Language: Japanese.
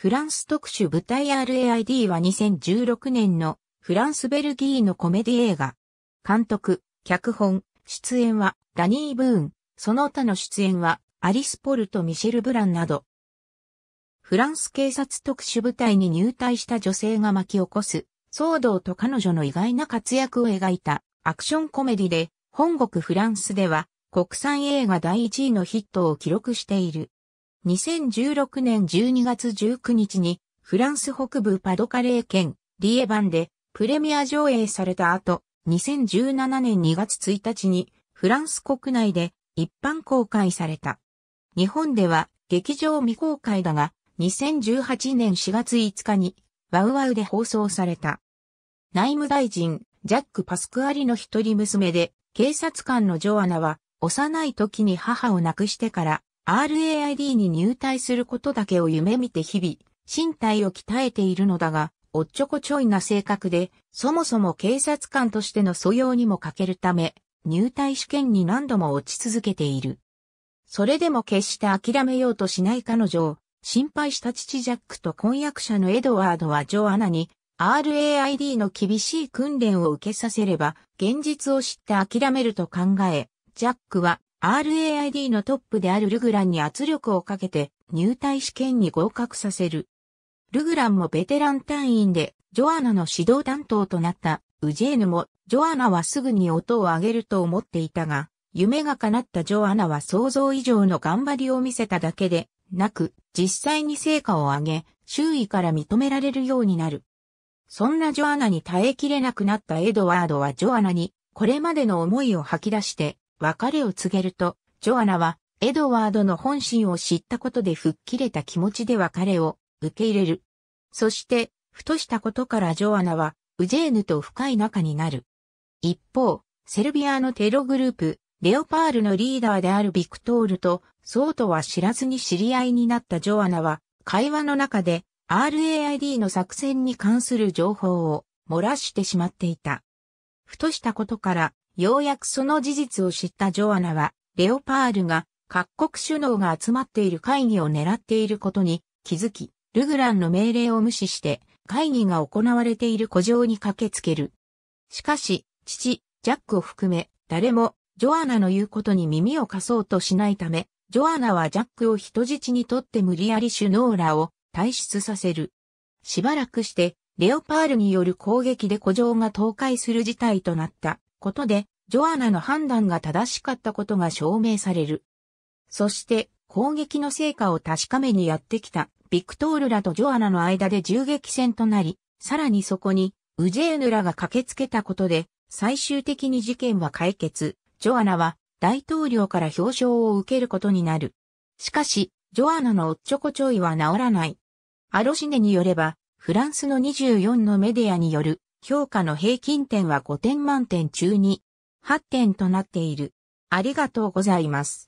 フランス特殊部隊 RAID は2016年のフランス・ベルギーのコメディ映画。監督、脚本、出演はダニー・ブーン、その他の出演はアリス・ポルト・ミシェル・ブランなど。フランス警察特殊部隊に入隊した女性が巻き起こす騒動と彼女の意外な活躍を描いたアクションコメディで、本国フランスでは国産映画第1位のヒットを記録している。2016年12月19日にフランス北部パドカレー県リエバンでプレミア上映された後、2017年2月1日にフランス国内で一般公開された。日本では劇場未公開だが、2018年4月5日にワウワウで放送された。内務大臣、ジャック・パスクアリの一人娘で、警察官のジョアナは、幼い時に母を亡くしてから、RAID に入隊することだけを夢見て日々、身体を鍛えているのだが、おっちょこちょいな性格で、そもそも警察官としての素養にも欠けるため、入隊試験に何度も落ち続けている。それでも決して諦めようとしない彼女を、心配した父ジャックと婚約者のエドワードはジョアナに、RAID の厳しい訓練を受けさせれば、現実を知って諦めると考え、ジャックは RAID のトップであるルグランに圧力をかけて入隊試験に合格させる。ルグランもベテラン隊員で、ジョアナの指導担当となったウジェーヌも、ジョアナはすぐに音を上げると思っていたが、夢が叶ったジョアナは想像以上の頑張りを見せただけで、なく、実際に成果を上げ、周囲から認められるようになる。そんなジョアナに耐えきれなくなったエドワードはジョアナに、これまでの思いを吐き出して、別れを告げると、ジョアナはエドワードの本心を知ったことで吹っ切れた気持ちで別れを受け入れる。そして、ふとしたことからジョアナはウジェーヌと深い仲になる。一方、セルビアのテログループ、レオパールのリーダーであるビクトールと、そうとは知らずに知り合いになったジョアナは、会話の中で RAID の作戦に関する情報を漏らしてしまっていた。ふとしたことから、ようやくその事実を知ったジョアナは、レオパールが各国首脳が集まっている会議を狙っていることに気づき、ルグランの命令を無視して会議が行われている古城に駆けつける。しかし、父、ジャックを含め、誰もジョアナの言うことに耳を貸そうとしないため、ジョアナはジャックを人質にとって無理やり首脳らを退出させる。しばらくして、レオパールによる攻撃で古城が倒壊する事態となった。ことで、ジョアナの判断が正しかったことが証明される。そして、攻撃の成果を確かめにやってきた、ビクトールらとジョアナの間で銃撃戦となり、さらにそこに、ウジェーヌらが駆けつけたことで、最終的に事件は解決、ジョアナは大統領から表彰を受けることになる。しかし、ジョアナのおっちょこちょいは治らない。アロシネによれば、フランスの24のメディアによる評価の平均点は5点満点中に8点となっている。ありがとうございます。